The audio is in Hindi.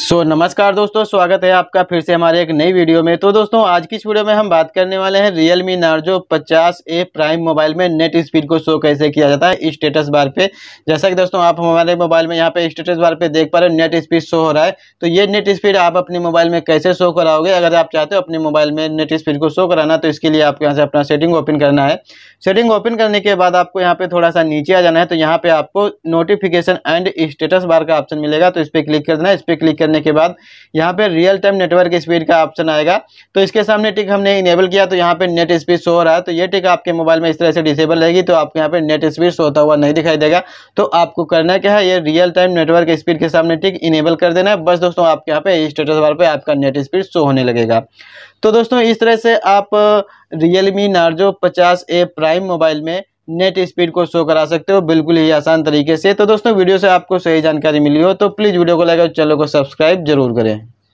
सो so, नमस्कार दोस्तों स्वागत है आपका फिर से हमारे एक नई वीडियो में तो दोस्तों आज की इस वीडियो में हम बात करने वाले हैं रियल मी नार्जो पचास ए प्राइम मोबाइल में नेट स्पीड को शो कैसे किया जाता है स्टेटस बार पे जैसा कि दोस्तों आप हमारे मोबाइल में यहाँ पे स्टेटस बार पे देख पा रहे हो नेट स्पीड शो हो रहा है तो ये नेट स्पीड आप अपने मोबाइल में कैसे शो कराओगे अगर आप चाहते हो अपने मोबाइल में नेट स्पीड को शो कराना तो इसके लिए आपको यहाँ से अपना सेटिंग ओपन करना है सेटिंग ओपन करने के बाद आपको यहाँ पे थोड़ा सा नीचे आ जाना है तो यहाँ पे आपको नोटिफिकेशन एंड स्टेटस बार का ऑप्शन मिलेगा तो इस पर क्लिक कर देना इस पर क्लिक करने के बाद यहाँ पे रियल टाइम नेटवर्क स्पीड का ऑप्शन आएगा तो इसके सामने टिक हमने इनेबल किया तो यहाँ पे नेट स्पीड शो हो रहा है तो ये टिक आपके मोबाइल में इस तरह से डिसेबल रहेगी तो आपको यहाँ पे नेट स्पीड शो होता हुआ नहीं दिखाई देगा तो आपको करना क्या है ये रियल टाइम नेटवर्क स्पीड के सामने टिक इनेबल कर देना है बस दोस्तों आपके यहाँ पे स्टेटस बार पर आपका नेट स्पीड शो होने लगेगा तो दोस्तों इस तरह से आप रियल मी नार्जो पचास ए प्राइम मोबाइल में नेट स्पीड को शो करा सकते हो बिल्कुल ही आसान तरीके से तो दोस्तों वीडियो से आपको सही जानकारी मिली हो तो प्लीज़ वीडियो को लाइक और चैनल को सब्सक्राइब जरूर करें